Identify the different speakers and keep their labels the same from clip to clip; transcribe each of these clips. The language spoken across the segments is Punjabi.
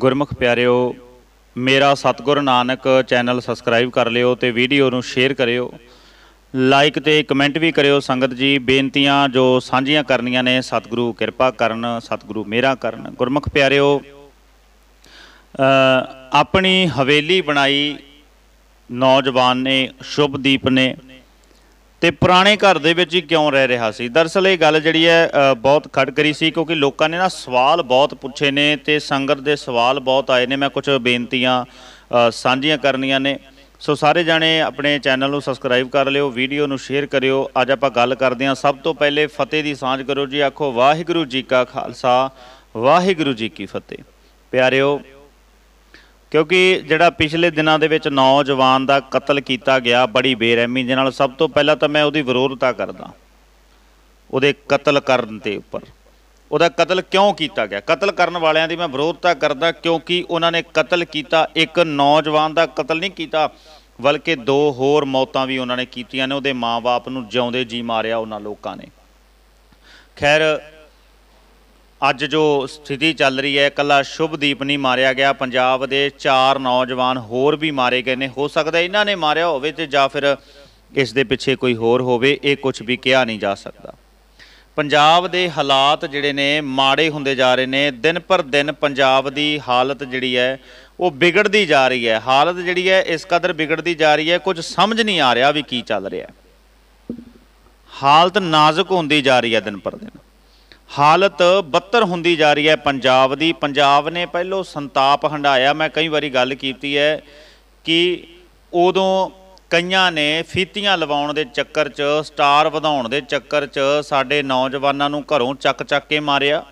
Speaker 1: ਗੁਰਮੁਖ ਪਿਆਰਿਓ ਮੇਰਾ ਸਤਗੁਰ ਨਾਨਕ ਚੈਨਲ ਸਬਸਕ੍ਰਾਈਬ ਕਰ ਲਿਓ ਤੇ ਵੀਡੀਓ ਨੂੰ ਸ਼ੇਅਰ ਕਰਿਓ ਲਾਈਕ ਤੇ ਕਮੈਂਟ ਵੀ ਕਰਿਓ ਸੰਗਤ ਜੀ ਬੇਨਤੀਆਂ ਜੋ ਸਾਂਝੀਆਂ ਕਰਨੀਆਂ ਨੇ ਸਤਿਗੁਰੂ ਕਿਰਪਾ ਕਰਨ ਸਤਿਗੁਰੂ ਮੇਰਾ ਕਰਨ ਗੁਰਮੁਖ ਪਿਆਰਿਓ ਆਪਣੀ ਹਵੇਲੀ ਬਣਾਈ ਨੌਜਵਾਨ ਨੇ ਸ਼ੁਭਦੀਪ ਨੇ ਤੇ ਪੁਰਾਣੇ ਘਰ ਦੇ ਵਿੱਚ ਹੀ ਕਿਉਂ ਰਹਿ ਰਿਹਾ ਸੀ ਦਰਸਲ ਇਹ ਗੱਲ ਜਿਹੜੀ ਹੈ ਬਹੁਤ ਖੜਕਰੀ ਸੀ ਕਿਉਂਕਿ ਲੋਕਾਂ ਨੇ ਨਾ ਸਵਾਲ ਬਹੁਤ ਪੁੱਛੇ ਨੇ ਤੇ ਸੰਗਤ ਦੇ ਸਵਾਲ ਬਹੁਤ ਆਏ ਨੇ ਮੈਂ ਕੁਝ ਬੇਨਤੀਆਂ ਸਾਂਝੀਆਂ ਕਰਨੀਆਂ ਨੇ ਸੋ ਸਾਰੇ ਜਾਣੇ ਆਪਣੇ ਚੈਨਲ ਨੂੰ ਸਬਸਕ੍ਰਾਈਬ ਕਰ ਲਿਓ ਵੀਡੀਓ ਨੂੰ ਸ਼ੇਅਰ ਕਰਿਓ ਅੱਜ ਆਪਾਂ ਗੱਲ ਕਰਦੇ ਹਾਂ ਸਭ ਤੋਂ ਪਹਿਲੇ ਫਤਿਹ ਦੀ ਸਾਂਝ ਕਰੋ ਜੀ ਆਖੋ ਵਾਹਿਗੁਰੂ ਜੀ ਕਾ ਖਾਲਸਾ ਵਾਹਿਗੁਰੂ ਜੀ ਕੀ ਫਤਿਹ ਪਿਆਰਿਓ ਕਿਉਂਕਿ ਜਿਹੜਾ ਪਿਛਲੇ ਦਿਨਾਂ ਦੇ ਵਿੱਚ ਨੌਜਵਾਨ ਦਾ ਕਤਲ ਕੀਤਾ ਗਿਆ ਬੜੀ ਬੇਰਹਿਮੀ ਦੇ ਨਾਲ ਸਭ ਤੋਂ ਪਹਿਲਾਂ ਤਾਂ ਮੈਂ ਉਹਦੀ ਵਿਰੋਧਤਾ ਕਰਦਾ ਉਹਦੇ ਕਤਲ ਕਰਨ ਤੇ ਉੱਪਰ ਉਹਦਾ ਕਤਲ ਕਿਉਂ ਕੀਤਾ ਗਿਆ ਕਤਲ ਕਰਨ ਵਾਲਿਆਂ ਦੀ ਮੈਂ ਵਿਰੋਧਤਾ ਕਰਦਾ ਕਿਉਂਕਿ ਉਹਨਾਂ ਨੇ ਕਤਲ ਕੀਤਾ ਇੱਕ ਨੌਜਵਾਨ ਦਾ ਕਤਲ ਨਹੀਂ ਕੀਤਾ ਬਲਕਿ ਦੋ ਹੋਰ ਮੌਤਾਂ ਵੀ ਉਹਨਾਂ ਨੇ ਕੀਤੀਆਂ ਨੇ ਉਹਦੇ ਮਾਪੇ ਨੂੰ ਜਿਉਂਦੇ ਜੀ ਮਾਰਿਆ ਉਹਨਾਂ ਲੋਕਾਂ ਨੇ ਖੈਰ ਅੱਜ ਜੋ ਸਥਿਤੀ ਚੱਲ ਰਹੀ ਹੈ ਕੱਲਾ ਸ਼ੁਭਦੀਪ ਨਹੀਂ ਮਾਰਿਆ ਗਿਆ ਪੰਜਾਬ ਦੇ ਚਾਰ ਨੌਜਵਾਨ ਹੋਰ ਵੀ ਮਾਰੇ ਗਏ ਨੇ ਹੋ ਸਕਦਾ ਇਹਨਾਂ ਨੇ ਮਾਰਿਆ ਹੋਵੇ ਤੇ ਜਾਂ ਫਿਰ ਇਸ ਦੇ ਪਿੱਛੇ ਕੋਈ ਹੋਰ ਹੋਵੇ ਇਹ ਕੁਝ ਵੀ ਕਿਹਾ ਨਹੀਂ ਜਾ ਸਕਦਾ ਪੰਜਾਬ ਦੇ ਹਾਲਾਤ ਜਿਹੜੇ ਨੇ ਮਾੜੇ ਹੁੰਦੇ ਜਾ ਰਹੇ ਨੇ ਦਿਨ ਪਰ ਦਿਨ ਪੰਜਾਬ ਦੀ ਹਾਲਤ ਜਿਹੜੀ ਹੈ ਉਹ ਵਿਗੜਦੀ ਜਾ ਰਹੀ ਹੈ ਹਾਲਤ ਜਿਹੜੀ ਹੈ ਇਸ ਕਦਰ ਵਿਗੜਦੀ ਜਾ ਰਹੀ ਹੈ ਕੁਝ ਸਮਝ ਨਹੀਂ ਆ ਰਿਹਾ ਵੀ ਕੀ ਚੱਲ ਰਿਹਾ ਹਾਲਤ ਨਾਜ਼ੁਕ ਹੁੰਦੀ ਜਾ ਰਹੀ ਹੈ ਦਿਨ ਪਰ ਦਿਨ ਹਾਲਤ ਬੱਤਰ ਹੁੰਦੀ ਜਾ ਰਹੀ ਹੈ ਪੰਜਾਬ ਦੀ ਪੰਜਾਬ ਨੇ ਪਹਿਲੋ ਸੰਤਾਪ ਹੰਡਾਇਆ ਮੈਂ ਕਈ ਵਾਰੀ ਗੱਲ ਕੀਤੀ ਹੈ ਕਿ ਉਦੋਂ ਕਈਆਂ ਨੇ ਫੀਤੀਆਂ ਲਵਾਉਣ ਦੇ ਚੱਕਰ 'ਚ ਸਟਾਰ ਵਧਾਉਣ ਦੇ ਚੱਕਰ 'ਚ ਸਾਡੇ ਨੌਜਵਾਨਾਂ ਨੂੰ ਘਰੋਂ ਚੱਕ ਚੱਕ ਕੇ ਮਾਰਿਆ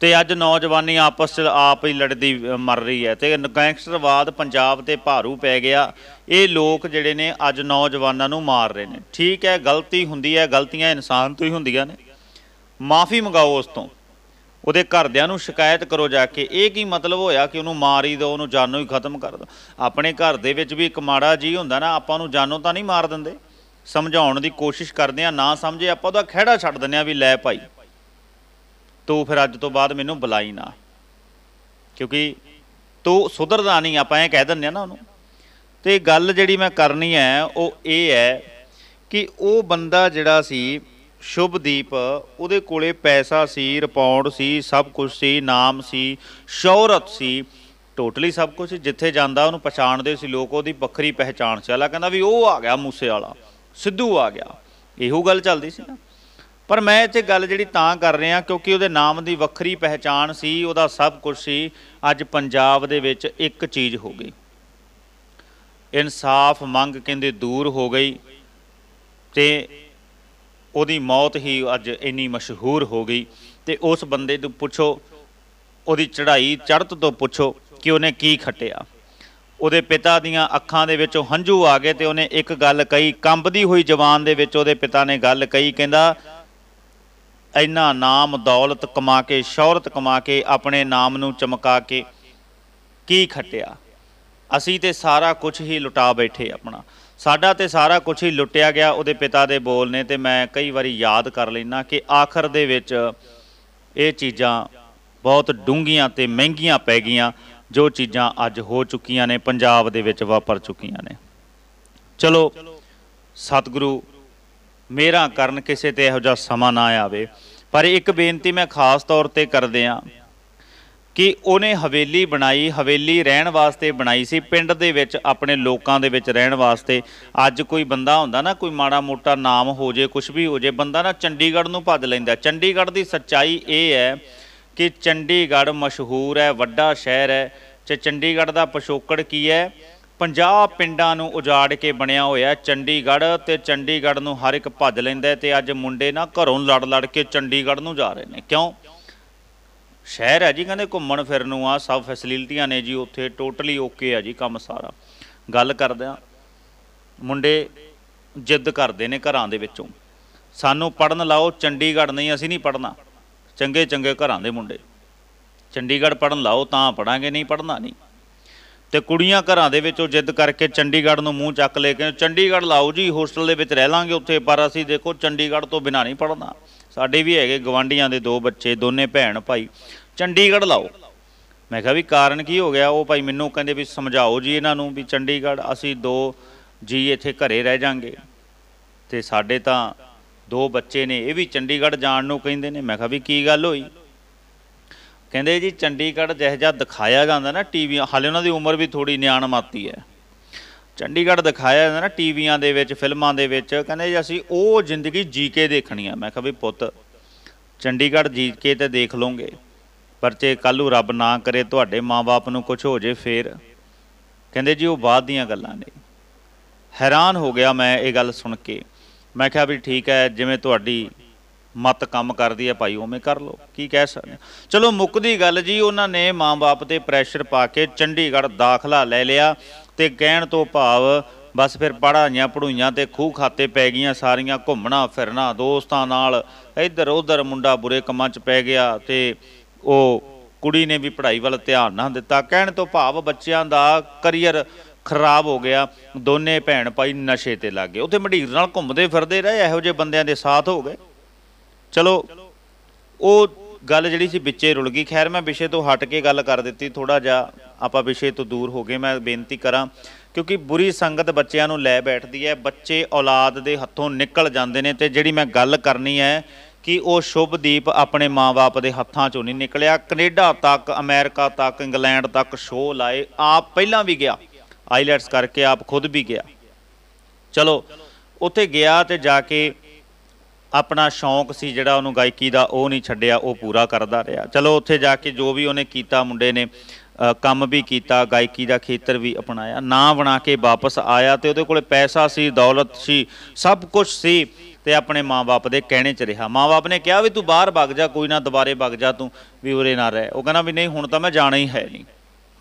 Speaker 1: ਤੇ ਅੱਜ ਨੌਜਵਾਨੀ ਆਪਸ 'ਚ ਆਪ ਹੀ ਲੜਦੀ ਮਰ ਰਹੀ ਹੈ ਤੇ ਗੈਂਗਸਟਰਵਾਦ ਪੰਜਾਬ ਤੇ ਭਾਰੂ ਪੈ ਗਿਆ ਇਹ ਲੋਕ ਜਿਹੜੇ ਨੇ ਅੱਜ ਨੌਜਵਾਨਾਂ ਨੂੰ ਮਾਰ ਰਹੇ ਨੇ ਠੀਕ ਹੈ ਗਲਤੀ ਹੁੰਦੀ ਹੈ ਗਲਤੀਆਂ ਇਨਸਾਨ ਤੋਂ ਹੀ ਹੁੰਦੀਆਂ ਨੇ ਮਾਫੀ ਮੰਗਾਓ ਉਸ ਤੋਂ ਉਹਦੇ ਘਰਦਿਆਂ ਨੂੰ ਸ਼ਿਕਾਇਤ ਕਰੋ ਜਾ ਕੇ ਇਹ ਕੀ ਮਤਲਬ ਹੋਇਆ ਕਿ ਉਹਨੂੰ ਮਾਰ ਹੀ ਉਹਨੂੰ ਜਾਨੋਂ ਹੀ ਖਤਮ ਕਰ ਦੋ ਆਪਣੇ ਘਰ ਦੇ ਵਿੱਚ ਵੀ ਇੱਕ ਮਾੜਾ ਜੀ ਹੁੰਦਾ ਨਾ ਆਪਾਂ ਨੂੰ ਜਾਨੋਂ ਤਾਂ ਨਹੀਂ ਮਾਰ ਦਿੰਦੇ ਸਮਝਾਉਣ ਦੀ ਕੋਸ਼ਿਸ਼ ਕਰਦੇ ਆ ਨਾ ਸਮਝੇ ਆਪਾਂ ਉਹਦਾ ਖਿਹੜਾ ਛੱਡ ਦਿੰਦੇ ਆ ਵੀ ਲੈ ਭਾਈ ਤੂੰ ਫਿਰ ਅੱਜ ਤੋਂ ਬਾਅਦ ਮੈਨੂੰ ਬੁਲਾਈ ਨਾ ਕਿਉਂਕਿ ਤੂੰ ਸੁਧਰਦਾ ਨਹੀਂ ਆਪਾਂ ਇਹ ਕਹਿ ਦਿੰਦੇ ਆ ਨਾ ਉਹਨੂੰ ਤੇ ਗੱਲ ਜਿਹੜੀ ਮੈਂ ਕਰਨੀ ਹੈ ਉਹ ਇਹ ਹੈ ਕਿ ਉਹ ਬੰਦਾ ਜਿਹੜਾ ਸੀ ਸ਼ੁਭਦੀਪ ਉਹਦੇ ਕੋਲੇ ਪੈਸਾ ਸੀ ਰਿਪੌਂਡ ਸੀ ਸਭ ਕੁਝ ਸੀ ਨਾਮ ਸੀ ਸ਼ੌਹਰਤ ਸੀ ਟੋਟਲੀ ਸਭ ਕੁਝ ਜਿੱਥੇ ਜਾਂਦਾ ਉਹਨੂੰ ਪਛਾਣਦੇ ਸੀ ਲੋਕ ਉਹਦੀ ਵੱਖਰੀ ਪਹਿਚਾਣ ਸੀ ਆਲਾ ਕਹਿੰਦਾ ਵੀ ਉਹ ਆ ਗਿਆ ਮੂਸੇ ਵਾਲਾ ਸਿੱਧੂ ਆ ਗਿਆ ਇਹੋ ਗੱਲ ਚੱਲਦੀ ਸੀ ਨਾ ਪਰ ਮੈਂ ਇੱਥੇ ਗੱਲ ਜਿਹੜੀ ਤਾਂ ਕਰ ਰਿਹਾ ਕਿਉਂਕਿ ਉਹਦੇ ਨਾਮ ਦੀ ਵੱਖਰੀ ਪਹਿਚਾਣ ਸੀ ਉਹਦਾ ਸਭ ਕੁਝ ਸੀ ਅੱਜ ਪੰਜਾਬ ਦੇ ਵਿੱਚ ਇੱਕ ਚੀਜ਼ ਹੋ ਗਈ ਇਨਸਾਫ ਮੰਗ ਕਹਿੰਦੇ ਦੂਰ ਹੋ ਗਈ ਤੇ ਉਹਦੀ ਮੌਤ ਹੀ ਅੱਜ ਇੰਨੀ ਮਸ਼ਹੂਰ ਹੋ ਗਈ ਤੇ ਉਸ ਬੰਦੇ ਤੋਂ ਪੁੱਛੋ ਉਹਦੀ ਚੜ੍ਹਾਈ ਚੜ੍ਹਤ ਤੋਂ ਪੁੱਛੋ ਕਿ ਉਹਨੇ ਕੀ ਖਟਿਆ ਉਹਦੇ ਪਿਤਾ ਦੀਆਂ ਅੱਖਾਂ ਦੇ ਵਿੱਚੋਂ ਹੰਝੂ ਆ ਗਏ ਤੇ ਉਹਨੇ ਇੱਕ ਗੱਲ ਕਹੀ ਕੰਬਦੀ ਹੋਈ ਜ਼ਬਾਨ ਦੇ ਵਿੱਚ ਉਹਦੇ ਪਿਤਾ ਨੇ ਗੱਲ ਕਹੀ ਕਹਿੰਦਾ ਇੰਨਾ ਨਾਮ ਦੌਲਤ ਕਮਾ ਕੇ ਸ਼ੌਹਰਤ ਕਮਾ ਕੇ ਆਪਣੇ ਨਾਮ ਨੂੰ ਚਮਕਾ ਕੇ ਕੀ ਖਟਿਆ ਅਸੀਂ ਤੇ ਸਾਰਾ ਕੁਝ ਹੀ ਲੁਟਾ ਬੈਠੇ ਆਪਣਾ ਸਾਡਾ ਤੇ ਸਾਰਾ ਕੁਝ ਹੀ ਲੁੱਟਿਆ ਗਿਆ ਉਹਦੇ ਪਿਤਾ ਦੇ ਬੋਲ ਨੇ ਤੇ ਮੈਂ ਕਈ ਵਾਰੀ ਯਾਦ ਕਰ ਲੈਣਾ ਕਿ ਆਖਰ ਦੇ ਵਿੱਚ ਇਹ ਚੀਜ਼ਾਂ ਬਹੁਤ ਡੂੰਗੀਆਂ ਤੇ ਮਹਿੰਗੀਆਂ ਪੈ ਗਈਆਂ ਜੋ ਚੀਜ਼ਾਂ ਅੱਜ ਹੋ ਚੁੱਕੀਆਂ ਨੇ ਪੰਜਾਬ ਦੇ ਵਿੱਚ ਵਾਪਰ ਚੁੱਕੀਆਂ ਨੇ ਚਲੋ ਸਤਿਗੁਰੂ ਮੇਰਾ ਕਰਨ ਕਿਸੇ ਤੇ ਇਹੋ ਜਿਹਾ ਸਮਾਂ ਨਾ ਆਵੇ ਪਰ ਇੱਕ ਬੇਨਤੀ ਮੈਂ ਖਾਸ ਤੌਰ ਤੇ ਕਰਦੇ ਆਂ ਕਿ ਉਹਨੇ ਹਵੇਲੀ ਬਣਾਈ ਹਵੇਲੀ ਰਹਿਣ ਵਾਸਤੇ ਬਣਾਈ ਸੀ ਪਿੰਡ ਦੇ ਵਿੱਚ ਆਪਣੇ ਲੋਕਾਂ ਦੇ ਵਿੱਚ ਰਹਿਣ ਵਾਸਤੇ ਅੱਜ ਕੋਈ ਬੰਦਾ ਹੁੰਦਾ ਨਾ ਕੋਈ ਮਾੜਾ ਮੋਟਾ ਨਾਮ ਹੋ ਜੇ ਕੁਝ ਵੀ ਹੋ ਜੇ ਬੰਦਾ ਨਾ ਚੰਡੀਗੜ੍ਹ ਨੂੰ ਭੱਜ ਲੈਂਦਾ ਚੰਡੀਗੜ੍ਹ ਦੀ ਸੱਚਾਈ ਇਹ ਹੈ ਕਿ ਚੰਡੀਗੜ੍ਹ ਮਸ਼ਹੂਰ ਹੈ ਵੱਡਾ ਸ਼ਹਿਰ ਹੈ ਤੇ ਚੰਡੀਗੜ੍ਹ ਦਾ ਪਸ਼ੋਕੜ ਕੀ ਹੈ 50 ਪਿੰਡਾਂ ਨੂੰ ਉਜਾੜ ਕੇ ਬਣਿਆ ਹੋਇਆ ਚੰਡੀਗੜ੍ਹ ਤੇ ਚੰਡੀਗੜ੍ਹ ਨੂੰ ਹਰ ਇੱਕ ਭੱਜ ਲੈਂਦਾ ਤੇ ਅੱਜ ਮੁੰਡੇ ਨਾ ਘਰੋਂ ਲੜ ਲੜ ਕੇ ਚੰਡੀਗੜ੍ਹ ਨੂੰ ਜਾ ਰਹੇ ਨੇ ਕਿਉਂ ਸ਼ਹਿਰ ਹੈ ਜੀ ਕਹਿੰਦੇ ਘੁੰਮਣ ਫਿਰਨ ਨੂੰ ਆ ਸਭ ਫੈਸਿਲਿਟੀਆਂ ਨੇ ਜੀ ਉੱਥੇ ਟੋਟਲੀ ਓਕੇ ਆ ਜੀ ਕੰਮ ਸਾਰਾ ਗੱਲ ਕਰਦੇ ਆ ਮੁੰਡੇ ਜਿੱਦ ਕਰਦੇ ਨੇ ਘਰਾਂ ਦੇ ਵਿੱਚੋਂ ਸਾਨੂੰ ਪੜਨ ਲਾਓ ਚੰਡੀਗੜ੍ਹ ਨਹੀਂ ਅਸੀਂ ਨਹੀਂ ਪੜਨਾ ਚੰਗੇ ਚੰਗੇ ਘਰਾਂ ਦੇ ਮੁੰਡੇ ਚੰਡੀਗੜ੍ਹ ਪੜਨ ਲਾਓ ਤਾਂ ਪੜਾਂਗੇ ਨਹੀਂ ਪੜਨਾ ਨਹੀਂ ਤੇ ਕੁੜੀਆਂ ਘਰਾਂ ਦੇ ਵਿੱਚੋਂ ਜਿੱਦ ਕਰਕੇ ਚੰਡੀਗੜ੍ਹ ਨੂੰ ਮੂੰਹ ਚੱਕ ਲੈ ਕੇ ਚੰਡੀਗੜ੍ਹ ਲਾਓ ਜੀ ਹੋਸਟਲ ਦੇ ਵਿੱਚ ਰਹਿ ਲਾਂਗੇ ਉੱਥੇ ਪਰ ਅਸੀਂ ਦੇਖੋ ਚੰਡੀਗੜ੍ਹ ਤੋਂ ਬਿਨਾ ਨਹੀਂ ਪੜਨਾ ਸਾਡੇ ਵੀ ਹੈਗੇ ਗਵਾਂਡੀਆਂ ਦੇ ਦੋ ਬੱਚੇ ਦੋਨੇ ਭੈਣ ਭਾਈ ਚੰਡੀਗੜ੍ਹ ਲਾਓ ਮੈਂ ਕਿਹਾ ਵੀ ਕਾਰਨ ਕੀ ਹੋ ਗਿਆ ਉਹ ਭਾਈ ਮੈਨੂੰ ਕਹਿੰਦੇ ਵੀ ਸਮਝਾਓ ਜੀ ਇਹਨਾਂ ਨੂੰ ਵੀ ਚੰਡੀਗੜ੍ਹ ਅਸੀਂ ਦੋ ਜੀ ਇੱਥੇ ਘਰੇ ਰਹਿ ਜਾਾਂਗੇ ਤੇ ਸਾਡੇ ਤਾਂ ਦੋ ਬੱਚੇ ਨੇ ਇਹ ਵੀ ਚੰਡੀਗੜ੍ਹ ਜਾਣ ਨੂੰ ਕਹਿੰਦੇ ਨੇ ਮੈਂ ਕਿਹਾ ਵੀ ਕੀ ਗੱਲ ਹੋਈ ਕਹਿੰਦੇ ਜੀ ਚੰਡੀਗੜ੍ਹ ਜਿਹੜਾ ਜਿਹਾ ਦਿਖਾਇਆ ਜਾਂਦਾ ਨਾ ਟੀਵੀ ਹਾਲੇ ਉਹਨਾਂ ਦੀ ਉਮਰ ਵੀ ਥੋੜੀ ਨਿਆਣ ਮਾਤੀ ਹੈ ਚੰਡੀਗੜ੍ਹ ਦਿਖਾਇਆ ਜਾਂਦਾ ਨਾ ਟੀਵੀਆਂ ਦੇ ਵਿੱਚ ਫਿਲਮਾਂ ਦੇ ਵਿੱਚ ਕਹਿੰਦੇ ਜੀ ਅਸੀਂ ਉਹ ਜ਼ਿੰਦਗੀ ਜੀ ਕੇ ਦੇਖਣੀ ਆ ਮੈਂ ਕਿਹਾ ਵੀ ਪੁੱਤ ਚੰਡੀਗੜ੍ਹ ਜੀ ਕੇ ਤੇ ਦੇਖ ਲਓਗੇ ਪਰ ਜੇ ਕੱਲੂ ਰੱਬ ਨਾ ਕਰੇ ਤੁਹਾਡੇ ਮਾਪੇ ਨੂੰ ਕੁਝ ਹੋ ਜੇ ਫੇਰ ਕਹਿੰਦੇ ਜੀ ਉਹ ਬਾਅਦ ਦੀਆਂ ਗੱਲਾਂ ਨੇ ਹੈਰਾਨ ਹੋ ਗਿਆ ਮੈਂ ਇਹ ਗੱਲ ਸੁਣ ਕੇ ਮੈਂ ਕਿਹਾ ਵੀ ਠੀਕ ਹੈ ਜਿਵੇਂ ਤੁਹਾਡੀ ਮਤ ਕੰਮ ਕਰਦੀ ਹੈ ਭਾਈ ਉਵੇਂ ਕਰ ਲੋ ਕੀ ਕਹਿ ਸਕਦੇ ਚਲੋ ਮੁੱਕਦੀ ਗੱਲ ਜੀ ਉਹਨਾਂ ਨੇ ਮਾਂ-ਬਾਪ ਤੇ ਪ੍ਰੈਸ਼ਰ ਪਾ ਕੇ ਚੰਡੀਗੜ੍ਹ ਦਾਖਲਾ ਲੈ ਲਿਆ ਤੇ ਕਹਿਣ ਤੋਂ ਭਾਵ ਬਸ ਫਿਰ ਪੜਾਈਆਂ ਪੜੂਈਆਂ ਤੇ ਖੂਹ ਖਾਤੇ ਪੈ ਗਈਆਂ ਸਾਰੀਆਂ ਘੁੰਮਣਾ ਫਿਰਨਾ ਦੋਸਤਾਂ ਨਾਲ ਇੱਧਰ ਉੱਧਰ ਮੁੰਡਾ ਬੁਰੇ ਕੰਮਾਂ 'ਚ ਪੈ ਗਿਆ ਤੇ ਉਹ ਕੁੜੀ ਨੇ ਵੀ ਪੜ੍ਹਾਈ ਵੱਲ ਧਿਆਨ ਨਾ ਦਿੱਤਾ ਕਹਿਣ ਤੋਂ ਭਾਵ ਬੱਚਿਆਂ ਦਾ ਕਰੀਅਰ ਖਰਾਬ ਹੋ ਗਿਆ ਦੋਨੇ ਭੈਣ ਭਾਈ ਨਸ਼ੇ ਤੇ ਲੱਗ ਗਏ ਉੱਥੇ ਮਢੀਰ ਨਾਲ ਘੁੰਮਦੇ ਫਿਰਦੇ ਰਹੇ ਇਹੋ ਜਿਹੇ ਬੰਦਿਆਂ ਦੇ ਸਾਥ ਹੋ ਗਏ ਚਲੋ ਉਹ ਗੱਲ ਜਿਹੜੀ ਸੀ ਵਿੱਚੇ ਰੁਲ ਗਈ ਖੈਰ ਮੈਂ ਵਿਸ਼ੇ ਤੋਂ ਹਟ ਕੇ ਗੱਲ ਕਰ ਦਿੱਤੀ ਥੋੜਾ ਜਿਹਾ ਆਪਾਂ ਵਿਸ਼ੇ ਤੋਂ ਦੂਰ ਹੋ ਗਏ ਮੈਂ ਬੇਨਤੀ ਕਰਾਂ ਕਿਉਂਕਿ ਬੁਰੀ ਸੰਗਤ ਬੱਚਿਆਂ ਨੂੰ ਲੈ ਬੈਠਦੀ ਹੈ ਬੱਚੇ ਔਲਾਦ ਦੇ ਹੱਥੋਂ ਨਿਕਲ ਜਾਂਦੇ ਨੇ ਤੇ ਜਿਹੜੀ ਮੈਂ ਗੱਲ ਕਰਨੀ ਹੈ ਕਿ ਉਹ ਸ਼ੁਭਦੀਪ ਆਪਣੇ ਮਾਪੇ ਦੇ ਹੱਥਾਂ ਚੋਂ ਨਹੀਂ ਨਿਕਲਿਆ ਕੈਨੇਡਾ ਤੱਕ ਅਮਰੀਕਾ ਤੱਕ ਇੰਗਲੈਂਡ ਤੱਕ ਸ਼ੋਅ ਲਾਏ ਆਪ ਪਹਿਲਾਂ ਵੀ ਗਿਆ ਆਈਲੈਟਸ ਕਰਕੇ ਆਪ ਖੁਦ ਵੀ ਗਿਆ ਚਲੋ ਉੱਥੇ ਗਿਆ ਤੇ ਜਾ ਕੇ ਆਪਣਾ ਸ਼ੌਂਕ ਸੀ ਜਿਹੜਾ ਉਹਨੂੰ ਗਾਇਕੀ ਦਾ ਉਹ ਨਹੀਂ ਛੱਡਿਆ ਉਹ ਪੂਰਾ ਕਰਦਾ ਰਿਹਾ ਚਲੋ ਉੱਥੇ ਜਾ ਕੇ ਜੋ ਵੀ ਉਹਨੇ ਕੀਤਾ ਮੁੰਡੇ ਨੇ ਕੰਮ ਵੀ ਕੀਤਾ ਗਾਇਕੀ ਦਾ ਖੇਤਰ ਵੀ ਅਪਣਾਇਆ ਨਾਂ ਬਣਾ ਕੇ ਵਾਪਸ ਆਇਆ ਤੇ ਉਹਦੇ ਕੋਲੇ ਪੈਸਾ ਸੀ ਦੌਲਤ ਸੀ ਸਭ ਕੁਝ ਸੀ ਤੇ ਆਪਣੇ ਮਾਪੇ ਦੇ ਕਹਿਣੇ 'ਚ ਰਿਹਾ ਮਾਪੇ ਨੇ ਕਿਹਾ ਵੀ ਤੂੰ ਬਾਹਰ ਭੱਗ ਜਾ ਕੋਈ ਨਾ ਦੁਬਾਰੇ ਭੱਗ ਜਾ ਤੂੰ ਵੀ ਉਰੇ ਨਾ ਰਹਿ ਉਹ ਕਹਿੰਦਾ ਵੀ ਨਹੀਂ ਹੁਣ ਤਾਂ ਮੈਂ ਜਾਣਾ ਹੀ ਹੈ ਨਹੀਂ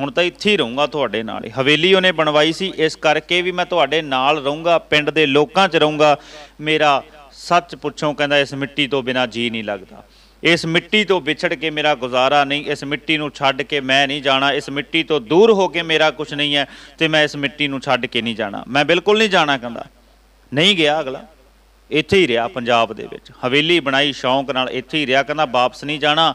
Speaker 1: ਹੁਣ ਤਾਂ ਇੱਥੇ ਹੀ ਰਹੂੰਗਾ ਤੁਹਾਡੇ ਨਾਲ ਹੀ ਹਵੇਲੀ ਉਹਨੇ ਬਣਵਾਈ ਸੀ ਇਸ ਕਰਕੇ ਵੀ ਮੈਂ ਤੁਹਾਡੇ ਨਾਲ ਰਹੂੰਗਾ ਪਿੰਡ ਦੇ ਲੋਕਾਂ 'ਚ ਰਹੂੰਗਾ ਮੇਰਾ ਸੱਚ ਪੁੱਛੋ ਕਹਿੰਦਾ ਇਸ ਮਿੱਟੀ ਤੋਂ ਬਿਨਾ ਜੀ ਨਹੀਂ ਲੱਗਦਾ ਇਸ ਮਿੱਟੀ ਤੋਂ ਵਿਛੜ ਕੇ ਮੇਰਾ ਗੁਜ਼ਾਰਾ ਨਹੀਂ ਇਸ ਮਿੱਟੀ ਨੂੰ ਛੱਡ ਕੇ ਮੈਂ ਨਹੀਂ ਜਾਣਾ ਇਸ ਮਿੱਟੀ ਤੋਂ ਦੂਰ ਹੋ ਕੇ ਮੇਰਾ ਕੁਝ ਨਹੀਂ ਹੈ ਤੇ ਮੈਂ ਇਸ ਮਿੱਟੀ ਨੂੰ ਛੱਡ ਕੇ ਨਹੀਂ ਜਾਣਾ ਮੈਂ ਬਿਲਕੁਲ ਨਹੀਂ ਜਾਣਾ ਕਹਿੰਦਾ ਨਹੀਂ ਗਿਆ ਅਗਲਾ ਇੱਥੇ ਹੀ ਰਿਹਾ ਪੰਜਾਬ ਦੇ ਵਿੱਚ ਹਵੇਲੀ ਬਣਾਈ ਸ਼ੌਂਕ ਨਾਲ ਇੱਥੇ ਹੀ ਰਿਹਾ ਕਹਿੰਦਾ ਵਾਪਸ ਨਹੀਂ ਜਾਣਾ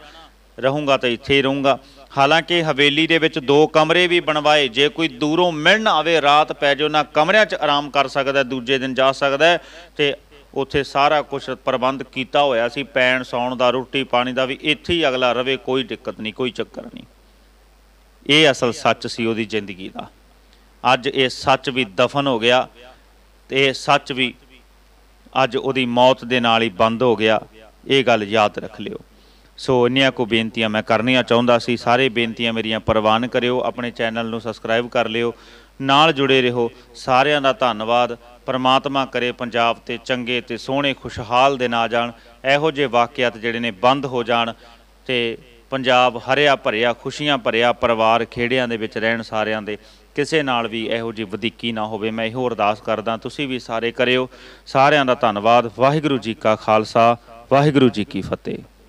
Speaker 1: ਰਹੂੰਗਾ ਤਾਂ ਇੱਥੇ ਹੀ ਰਹੂੰਗਾ ਹਾਲਾਂਕਿ ਹਵੇਲੀ ਦੇ ਵਿੱਚ ਦੋ ਕਮਰੇ ਵੀ ਬਣਵਾਏ ਜੇ ਕੋਈ ਦੂਰੋਂ ਮਿਲਣ ਆਵੇ ਰਾਤ ਪੈ ਜਾਓ ਨਾ ਕਮਰਿਆਂ 'ਚ ਆਰਾਮ ਕਰ ਸਕਦਾ ਦੂਜੇ ਦਿਨ ਜਾ ਸਕਦਾ ਤੇ ਉੱਥੇ ਸਾਰਾ ਕੁਝ ਪ੍ਰਬੰਧ ਕੀਤਾ ਹੋਇਆ ਸੀ ਪੈਣ ਸੌਣ ਦਾ ਰੋਟੀ ਪਾਣੀ ਦਾ ਵੀ ਇੱਥੇ ਹੀ ਅਗਲਾ ਰਵੇ ਕੋਈ ਦਿੱਕਤ ਨਹੀਂ ਕੋਈ ਚੱਕਰ ਨਹੀਂ ਇਹ ਅਸਲ ਸੱਚ ਸੀ ਉਹਦੀ ਜ਼ਿੰਦਗੀ ਦਾ ਅੱਜ ਇਹ ਸੱਚ ਵੀ ਦਫਨ ਹੋ ਗਿਆ ਤੇ ਇਹ ਸੱਚ ਵੀ ਅੱਜ ਉਹਦੀ ਮੌਤ ਦੇ ਨਾਲ ਹੀ ਬੰਦ ਹੋ ਗਿਆ ਇਹ ਗੱਲ ਯਾਦ ਰੱਖ ਲਿਓ ਸੋ ਇੰਨੀਆਂ ਕੋ ਬੇਨਤੀਆਂ ਮੈਂ ਕਰਨੀਆਂ ਚਾਹੁੰਦਾ ਸੀ ਸਾਰੇ ਬੇਨਤੀਆਂ ਮੇਰੀਆਂ ਪ੍ਰਵਾਨ ਕਰਿਓ ਆਪਣੇ ਚੈਨਲ ਨੂੰ ਸਬਸਕ੍ਰਾਈਬ ਕਰ ਲਿਓ ਨਾਲ ਜੁੜੇ ਰਹੋ ਸਾਰਿਆਂ ਦਾ ਧੰਨਵਾਦ ਪਰਮਾਤਮਾ ਕਰੇ ਪੰਜਾਬ ਤੇ ਚੰਗੇ ਤੇ ਸੋਹਣੇ ਖੁਸ਼ਹਾਲ ਦਿਨ ਆ ਜਾਣ ਇਹੋ ਜਿਹੇ ਵਾਕਿਆਤ ਜਿਹੜੇ ਨੇ ਬੰਦ ਹੋ ਜਾਣ ਤੇ ਪੰਜਾਬ ਹਰਿਆ ਭਰਿਆ ਖੁਸ਼ੀਆਂ ਭਰਿਆ ਪਰਿਵਾਰ ਖੇੜਿਆਂ ਦੇ ਵਿੱਚ ਰਹਿਣ ਸਾਰਿਆਂ ਦੇ ਕਿਸੇ ਨਾਲ ਵੀ ਇਹੋ ਜੀ ਵਧਿੱਕੀ ਨਾ ਹੋਵੇ ਮੈਂ ਇਹੋ ਅਰਦਾਸ ਕਰਦਾ ਤੁਸੀਂ ਵੀ ਸਾਰੇ ਕਰਿਓ ਸਾਰਿਆਂ ਦਾ ਧੰਨਵਾਦ ਵਾਹਿਗੁਰੂ ਜੀ ਕਾ ਖਾਲਸਾ ਵਾਹਿਗੁਰੂ ਜੀ ਕੀ ਫਤਿਹ